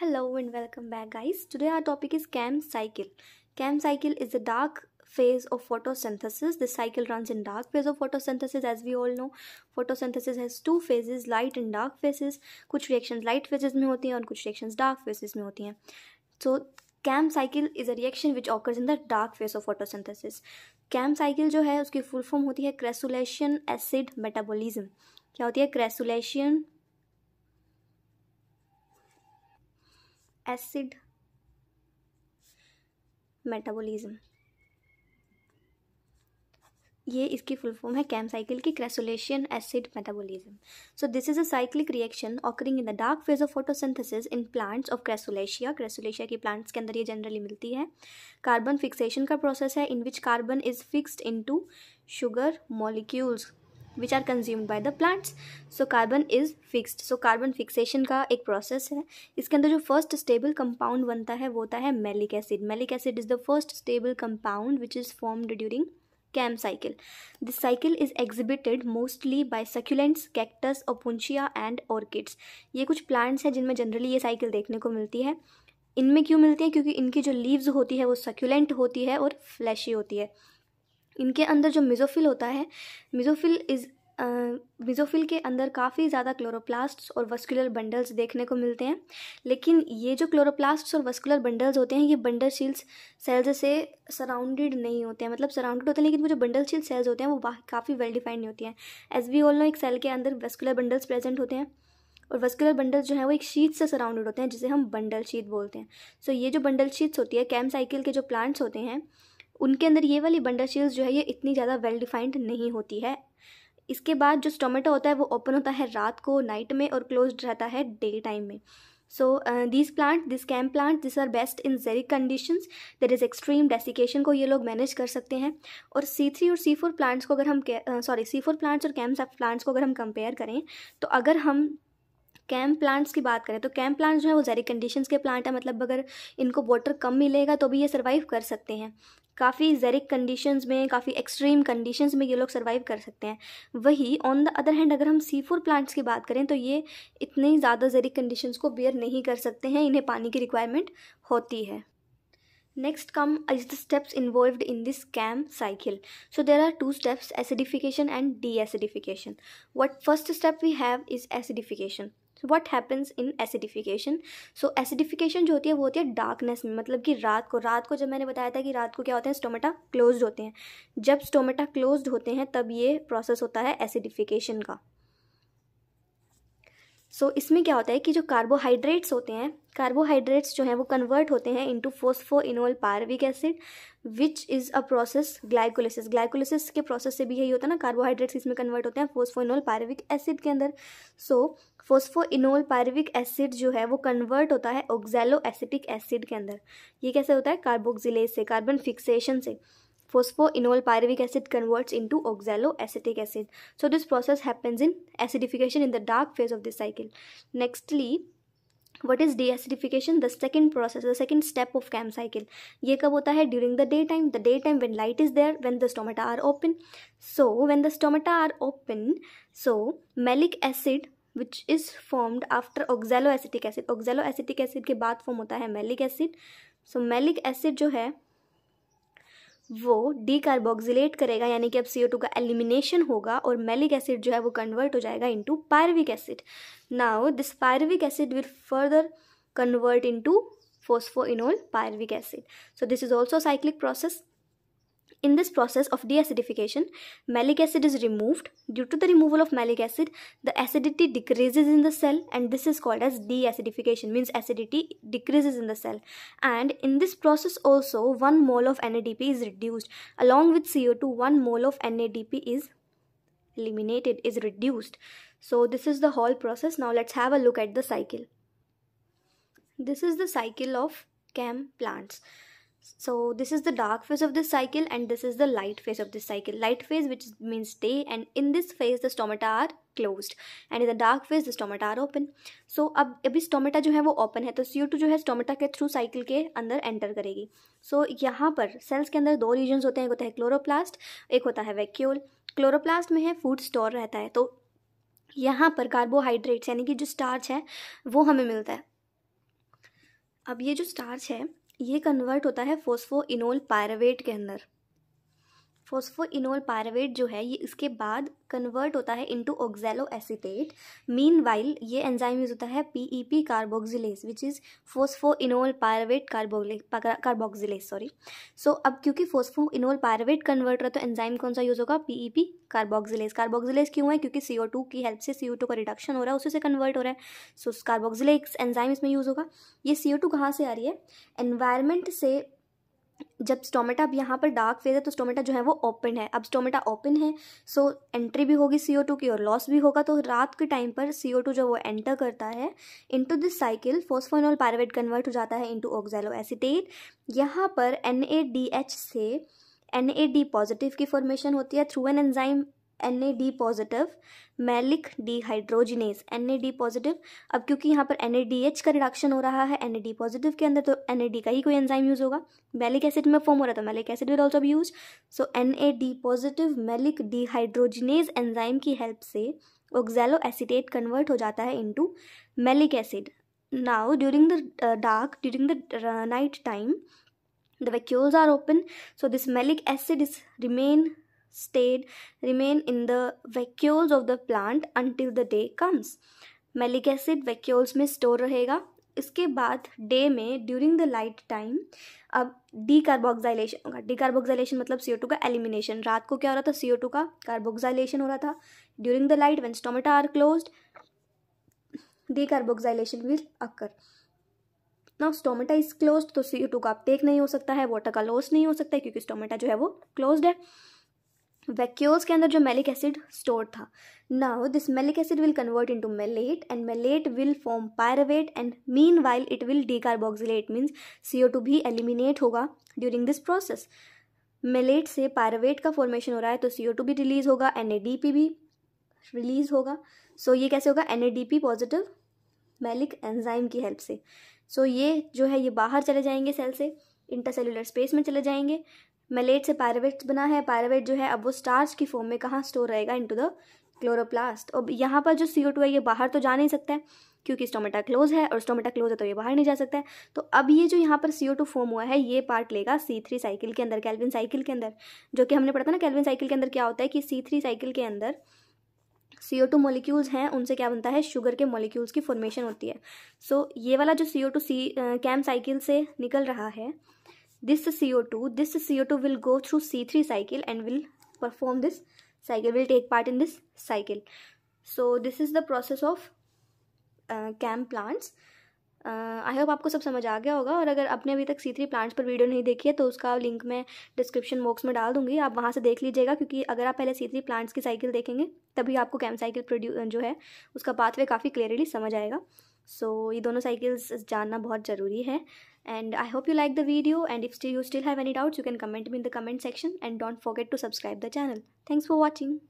Hello and welcome back guys. Today our topic is CAM cycle. CAM cycle is the dark phase of photosynthesis. This cycle runs in dark phase of photosynthesis as we all know. Photosynthesis has two phases, light and dark phases. कुछ reactions light phases में होती हैं और कुछ reactions dark phases में होती हैं. So CAM cycle is a reaction which occurs in the dark phase of photosynthesis CAM cycle जो है उसकी फुल फॉर्म होती है क्रेसुलेशन एसिड मेटाबॉलिज्म क्या होती है क्रेसुलेशन एसिड मेटाबॉलिज्म ये इसकी फुल फॉर्म है कैम साइकिल की crassulacean acid metabolism so this is a cyclic reaction occurring in the dark phase of photosynthesis in plants of crassulaceae crassulaceae की प्लांट्स के अंदर ये जनरली मिलती है कार्बन फिक्सेशन का प्रोसेस है in which carbon is fixed into sugar molecules which are consumed by the plants so carbon is fixed so carbon fixation का एक प्रोसेस है इसके अंदर जो फर्स्ट स्टेबल कंपाउंड बनता है वो होता है malic acid malic acid is the first stable compound which is formed during CAM cycle this cycle is exhibited mostly by succulents cactus opuntia and orchids ये कुछ प्लांट्स हैं जिनमें जनरली ये साइकिल देखने को मिलती है इनमें क्यों मिलती है क्योंकि इनकी जो लीव्स होती है वो सक्यूलेंट होती है और फ्लैशी होती है इनके अंदर जो मिजोफिल होता है मिजोफिल इज़ मिजोफिल के अंदर काफ़ी ज़्यादा क्लोरोप्लास्ट्स और वस्कुलर बंडल्स देखने को मिलते हैं लेकिन ये जो क्लोरोप्लास्ट्स और वस्कुलर बंडल्स होते हैं ये बंडल शील्स सेल्स से सराउंडेड नहीं होते हैं मतलब सराउंडेड होते हैं लेकिन वो जो बंडल शील सेल्स होते हैं वो काफ़ी वेल डिफाइंड नहीं होती हैं एस बी ओल एक सेल के अंदर वेस्कुलर बंडल्स प्रेजेंट होते हैं और वस्कुलर बंडल्स जो है वो एक शीट से सराउंडेड होते हैं जिसे हम बंडल शीट बोलते हैं सो so, ये जो बंडल शीट्स होती है कैम साइकिल के जो प्लांट्स होते हैं उनके अंदर ये वाली बंडर शील्स जो है ये इतनी ज़्यादा वेल डिफाइंड नहीं होती है इसके बाद जो स्टोमेटो होता है वो ओपन होता है रात को नाइट में और क्लोज रहता है डे टाइम में so this plant this CAM plant this are best in xeric conditions conditions is extreme desiccation को ये लोग मैनेज कर सकते हैं और थ्री और सी फोर प्लांट्स को अगर हम सॉरी सी फोर प्लांट्स और कैम्प प्लांट्स को अगर हम कंपेयर करें तो अगर हम कैम प्लांट्स की बात करें तो कैम्प प्लांट्स जो है वो जेरिक कंडीशंस के प्लांट है मतलब अगर इनको वाटर कम मिलेगा तो भी ये सर्वाइव कर सकते हैं काफ़ी जेरिक कंडीशन में काफ़ी एक्सट्रीम कंडीशन में ये लोग सर्वाइव कर सकते हैं वही ऑन द अदर हैंड अगर हम सी फूड प्लांट्स की बात करें तो ये इतने ज़्यादा जेरिक कंडीशन को बियर नहीं कर सकते हैं इन्हें पानी की रिक्वायरमेंट होती है next come is the steps involve in this CAM cycle so there are two steps acidification and deacidification what first step we have is acidification what happens in acidification so acidification जो होती है वो होती है darkness में मतलब कि रात को रात को जब मैंने बताया था कि रात को क्या होते हैं स्टोमेटा क्लोज होते हैं जब स्टोमेटा क्लोज होते हैं तब ये प्रोसेस होता है एसिडिफिकेशन का सो so, इसमें क्या होता है कि जो कार्बोहाइड्रेट्स होते हैं कार्बोहाइड्रेट्स जो हैं वो कन्वर्ट होते हैं into enol pyruvic acid which is a process glycolysis glycolysis के प्रोसेस से भी यही होता है ना कार्बोहाइड्रेट्स इसमें कन्वर्ट होते हैं इनोल पारविक एसिड के अंदर so phospho enol pyruvic acid जो है वो कन्वर्ट होता है ऑक्जेलो एसिटिक एसिड के अंदर ये कैसे होता है कार्बोक्जिलेज से कार्बन फिक्सेशन से enol acid converts into into acetic acid so this process happens in acidification in the dark phase of this cycle nextly what is deacidification the second process the second step of CAM cycle ये कब होता है during the day time the day time when light is there when the stomata are open so when the stomata are open so malic acid which is formed after oxaloacetic acid oxaloacetic acid के बाद form होता है malic acid so malic acid जो है वो decarboxylate करेगा यानी कि अब सी का एलिमिनेशन होगा और मेलिक एसिड जो है वो कन्वर्ट हो जाएगा into pyruvic acid now this pyruvic acid will further convert into phospho enol pyruvic acid so this is also cyclic process In this process of deacidification, malic acid is removed. Due to the removal of malic acid, the acidity decreases in the cell and this is called as deacidification means acidity decreases in the cell. And in this process also 1 mole of NADP is reduced. Along with CO2, 1 mole of NADP is eliminated, is reduced. So this is the whole process. Now let's have a look at the cycle. This is the cycle of CAM plants. so this is the dark phase of this cycle and this is the light phase of this cycle light phase which means day and in this phase the stomata are closed and in the dark phase the stomata are open so ab अभी stomata jo hai wo open है तो CO2 jo hai stomata ke through cycle ke andar enter karegi so yahan par cells ke andar do regions hote hain ek hota hai chloroplast ek hota hai vacuole chloroplast mein hai food store rehta hai to यहाँ पर carbohydrates यानी कि जो starch है वो हमें मिलता है अब ये जो स्टार्च है ये कन्वर्ट होता है फोस्फो इनोल पायरावेट के अंदर फोस्फोइनोल पायरवेट जो है ये इसके बाद कन्वर्ट होता है into oxaloacetate meanwhile ये एंजाइम यूज होता है PEP carboxylase which is phosphoenol carbo carboxylase sorry so अब क्योंकि फोस्फोइनोल कन्वर्ट रहा तो एंजाइम कौन सा यूज़ होगा पीईपी कार्बोक्सिलेस कार्बोक्सिलेस क्यों है क्योंकि सीओ टू की हेल्प से सीओ टू का रिडक्शन हो रहा है उसी से कन्वर्ट हो रहा है सो so, एंजाइम इसमें यूज़ होगा ये सीओ टू कहाँ से आ रही है एनवायरमेंट से जब स्टोमेटा अब यहाँ पर डार्क फेज है तो स्टोमेटा जो है वो ओपन है अब स्टोमेटा ओपन है सो एंट्री भी होगी सी की और लॉस भी होगा तो रात के टाइम पर सी जो वो एंटर करता है into this cycle phosphoenol pyruvate convert हो जाता है इनटू ऑक्जेलो एसिटेट यहाँ पर एन से एन पॉजिटिव की फॉर्मेशन होती है through an enzyme N A D positive malic dehydrogenase N A D positive अब क्योंकि यहाँ पर एन ए डी एच का रिडक्शन हो रहा है एन ए डी पॉजिटिव के अंदर तो एन ए डी का ही कोई एंजाइम यूज होगा मैलिक एसिड में फॉर्म हो रहा था मैलिक एसिड विल ऑल्सो भी use so N A D positive malic dehydrogenase enzyme की हेल्प से ऑक्जेलो एसिटेट कन्वर्ट हो जाता है into malic acid now during the dark during the night time the vacuoles are open so this malic acid is remain stayed remain in the vacuoles of the plant until the day comes malic acid vacuoles में store रहेगा इसके बाद day में during the light time अब decarboxylation होगा D कार्बोक्साइलेशन मतलब सी to का elimination रात को क्या हो रहा था सी टू का कार्बोक्साइलेशन हो रहा था during the light when stomata are close decarboxylation will occur now stomata is close तो सी टू का अपटेक नहीं हो सकता है वाटर का लॉस नहीं हो सकता है क्योंकि स्टोमेटा जो है वो क्लोज है वैक्यूल्स के अंदर जो मेलिक एसिड स्टोर था now this malic acid will convert into malate and malate will form pyruvate and meanwhile it will decarboxylate means C O two भी एलिमिनेट होगा ड्यूरिंग दिस प्रोसेस मेलेट से pyruvate का formation हो रहा है तो C O two भी release होगा एन ए डी पी भी रिलीज होगा सो so, ये कैसे होगा N A D P positive malic enzyme की हेल्प से सो so, ये जो है ये बाहर चले जाएंगे सेल से इंटरसेलुलर स्पेस में चले जाएंगे मलेट से पायरावेट बना है पायरावेट जो है अब वो स्टार्च की फॉर्म में कहाँ स्टोर रहेगा इन द क्लोरोप्लास्ट और यहाँ पर जो सी है ये बाहर तो जा नहीं सकता है क्योंकि स्टोमेटा क्लोज है और स्टोमेटा क्लोज है तो ये बाहर नहीं जा सकता है तो अब ये जो यहाँ पर सी फॉर्म हुआ है ये पार्ट लेगा सी थ्री साइकिल के अंदर कैलविन साइकिल के अंदर जो कि हमने पढ़ा था ना कैलविन साइकिल के अंदर क्या होता है कि सी थ्री साइकिल के अंदर सी ओ टू मोलिक्यूल्स हैं उनसे क्या बनता है शुगर के मोलिक्यूल्स की फॉर्मेशन होती है सो so, ये वाला जो C O two C CAM cycle से निकल रहा है this CO2 this CO2 will go through C3 cycle and will perform this cycle will take part in this cycle so this is the process of uh, cam plants I uh, hope आपको सब समझ आ गया होगा और अगर आपने अभी तक सी थ्री प्लांट्स पर वीडियो नहीं देखी है तो उसका लिंक मैं डिस्क्रिप्शन बॉक्स में डाल दूंगी आप वहाँ से देख लीजिएगा क्योंकि अगर आप पहले सी थ्री प्लांट्स की साइकिल देखेंगे तभी आपको कैम साइकिल प्रोड्यू जो है उसका पाथवे काफ़ी क्लियरली समझ आएगा सो so, ये दोनों साइकिल्स जानना बहुत ज़रूरी है and i hope you like the video and if still you still have any doubts you can comment me in the comment section and don't forget to subscribe the channel thanks for watching